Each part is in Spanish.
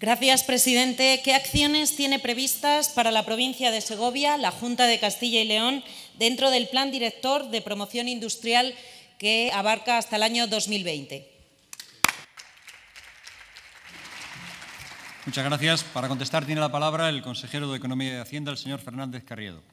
Gracias, presidente. ¿Qué acciones tiene previstas para la provincia de Segovia, la Junta de Castilla y León, dentro del Plan Director de Promoción Industrial que abarca hasta el año 2020? Muchas gracias. Para contestar tiene la palabra el consejero de Economía y Hacienda, el señor Fernández Carriedo.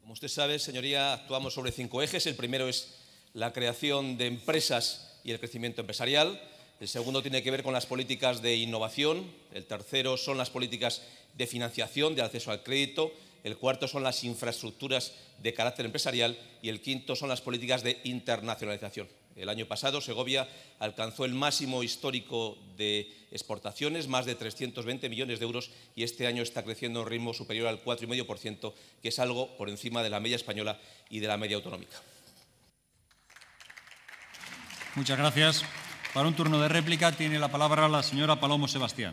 Como usted sabe, señoría, actuamos sobre cinco ejes. El primero es la creación de empresas y el crecimiento empresarial. El segundo tiene que ver con las políticas de innovación. El tercero son las políticas de financiación, de acceso al crédito. El cuarto son las infraestructuras de carácter empresarial. Y el quinto son las políticas de internacionalización. El año pasado Segovia alcanzó el máximo histórico de exportaciones, más de 320 millones de euros, y este año está creciendo a un ritmo superior al 4,5%, que es algo por encima de la media española y de la media autonómica. Muchas gracias. Para un turno de réplica tiene la palabra la señora Palomo Sebastián.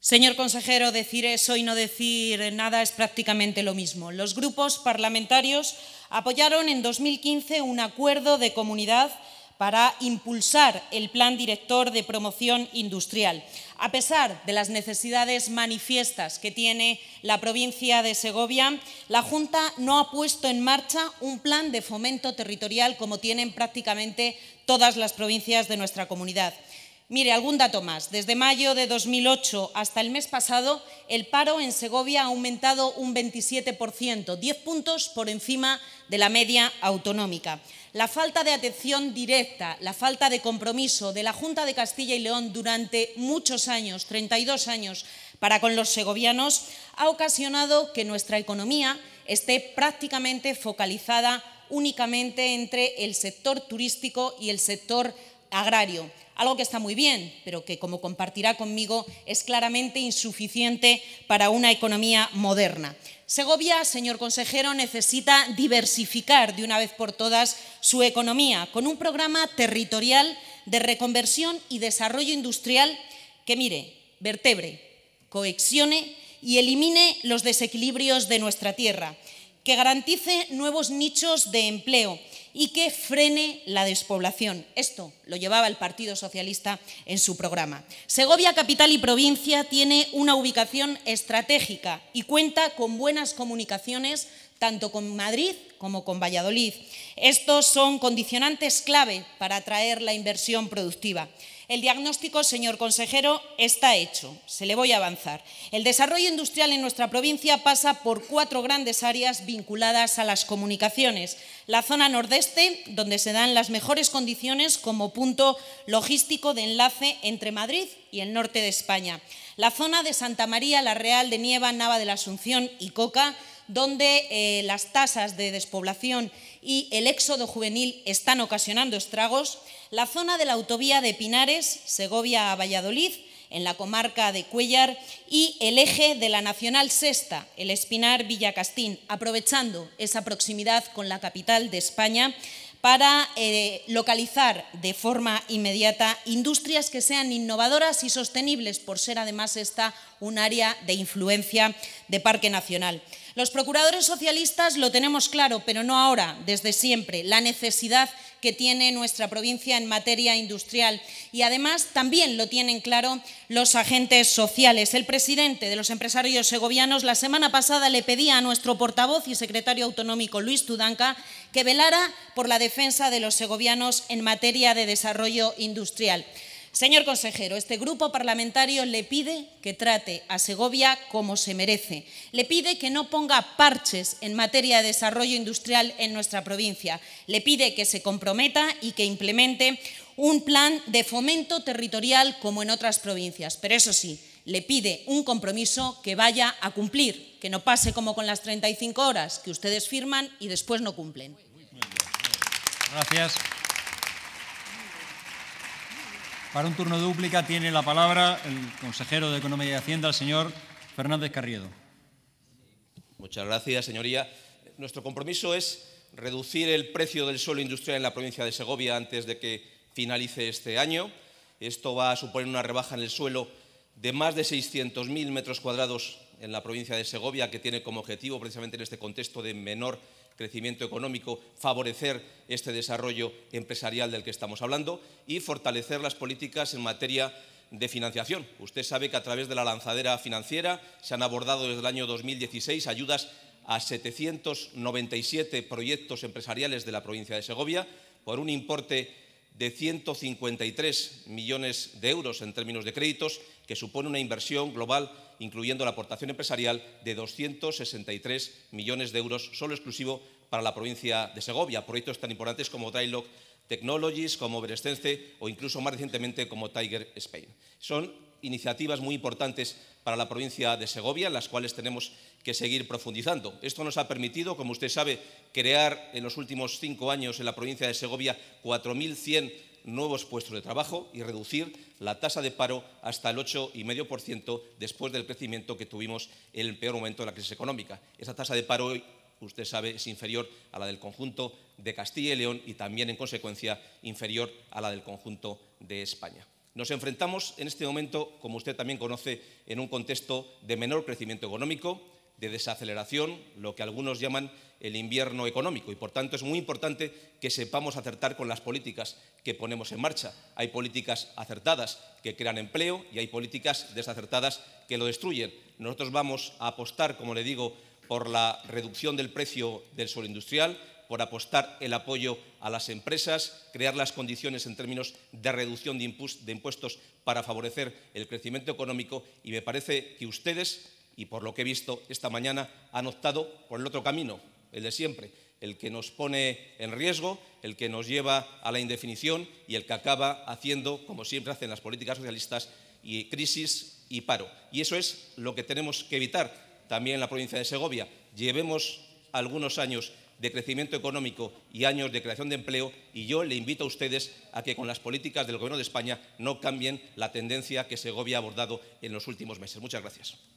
Señor consejero, decir eso y no decir nada es prácticamente lo mismo. Los grupos parlamentarios apoyaron en 2015 un acuerdo de comunidad para impulsar el Plan Director de Promoción Industrial. A pesar de las necesidades manifiestas que tiene la provincia de Segovia, la Junta no ha puesto en marcha un plan de fomento territorial como tienen prácticamente todas las provincias de nuestra comunidad. Mire, algún dato más. Desde mayo de 2008 hasta el mes pasado, el paro en Segovia ha aumentado un 27%, 10 puntos por encima de la media autonómica. La falta de atención directa, la falta de compromiso de la Junta de Castilla y León durante muchos años, 32 años, para con los segovianos, ha ocasionado que nuestra economía esté prácticamente focalizada únicamente entre el sector turístico y el sector agrario, algo que está muy bien, pero que, como compartirá conmigo, es claramente insuficiente para una economía moderna. Segovia, señor consejero, necesita diversificar de una vez por todas su economía con un programa territorial de reconversión y desarrollo industrial que, mire, vertebre, coexione y elimine los desequilibrios de nuestra tierra, que garantice nuevos nichos de empleo y que frene la despoblación. Esto lo llevaba el Partido Socialista en su programa. Segovia, capital y provincia, tiene una ubicación estratégica y cuenta con buenas comunicaciones tanto con Madrid como con Valladolid. Estos son condicionantes clave para atraer la inversión productiva. El diagnóstico, señor consejero, está hecho. Se le voy a avanzar. El desarrollo industrial en nuestra provincia pasa por cuatro grandes áreas vinculadas a las comunicaciones. La zona nordeste, donde se dan las mejores condiciones como punto logístico de enlace entre Madrid y el norte de España. La zona de Santa María, La Real de Nieva, Nava de la Asunción y Coca, donde eh, las tasas de despoblación y el éxodo juvenil están ocasionando estragos. La zona de la autovía de Pinares, Segovia a Valladolid, en la comarca de Cuellar y el eje de la Nacional Sexta, el Espinar Villacastín, aprovechando esa proximidad con la capital de España, para eh, localizar de forma inmediata industrias que sean innovadoras y sostenibles, por ser además esta un área de influencia de Parque Nacional. Los procuradores socialistas lo tenemos claro, pero no ahora, desde siempre, la necesidad que tiene nuestra provincia en materia industrial. Y además también lo tienen claro los agentes sociales. El presidente de los empresarios segovianos la semana pasada le pedía a nuestro portavoz y secretario autonómico Luis Tudanca que velara por la defensa de los segovianos en materia de desarrollo industrial. Señor consejero, este grupo parlamentario le pide que trate a Segovia como se merece. Le pide que no ponga parches en materia de desarrollo industrial en nuestra provincia. Le pide que se comprometa y que implemente un plan de fomento territorial como en otras provincias. Pero eso sí, le pide un compromiso que vaya a cumplir, que no pase como con las 35 horas que ustedes firman y después no cumplen. Gracias. Para un turno dúplica tiene la palabra el consejero de Economía y Hacienda, el señor Fernández Carriedo. Muchas gracias, señoría. Nuestro compromiso es reducir el precio del suelo industrial en la provincia de Segovia antes de que finalice este año. Esto va a suponer una rebaja en el suelo de más de 600.000 metros cuadrados en la provincia de Segovia, que tiene como objetivo, precisamente en este contexto de menor crecimiento económico, favorecer este desarrollo empresarial del que estamos hablando y fortalecer las políticas en materia de financiación. Usted sabe que a través de la lanzadera financiera se han abordado desde el año 2016 ayudas a 797 proyectos empresariales de la provincia de Segovia por un importe de 153 millones de euros en términos de créditos que supone una inversión global, incluyendo la aportación empresarial, de 263 millones de euros, solo exclusivo para la provincia de Segovia. Proyectos tan importantes como dialog Technologies, como Berestense, o incluso más recientemente como Tiger Spain. Son iniciativas muy importantes para la provincia de Segovia, en las cuales tenemos que seguir profundizando. Esto nos ha permitido, como usted sabe, crear en los últimos cinco años en la provincia de Segovia 4.100 nuevos puestos de trabajo y reducir la tasa de paro hasta el 8,5% después del crecimiento que tuvimos en el peor momento de la crisis económica. Esa tasa de paro hoy usted sabe, es inferior a la del conjunto de Castilla y León y también, en consecuencia, inferior a la del conjunto de España. Nos enfrentamos en este momento, como usted también conoce, en un contexto de menor crecimiento económico, de desaceleración, lo que algunos llaman el invierno económico. Y por tanto es muy importante que sepamos acertar con las políticas que ponemos en marcha. Hay políticas acertadas que crean empleo y hay políticas desacertadas que lo destruyen. Nosotros vamos a apostar, como le digo, por la reducción del precio del suelo industrial, por apostar el apoyo a las empresas, crear las condiciones en términos de reducción de impuestos para favorecer el crecimiento económico y me parece que ustedes y por lo que he visto esta mañana han optado por el otro camino, el de siempre, el que nos pone en riesgo, el que nos lleva a la indefinición y el que acaba haciendo, como siempre hacen las políticas socialistas, crisis y paro. Y eso es lo que tenemos que evitar también en la provincia de Segovia. Llevemos algunos años de crecimiento económico y años de creación de empleo y yo le invito a ustedes a que con las políticas del Gobierno de España no cambien la tendencia que Segovia ha abordado en los últimos meses. Muchas gracias.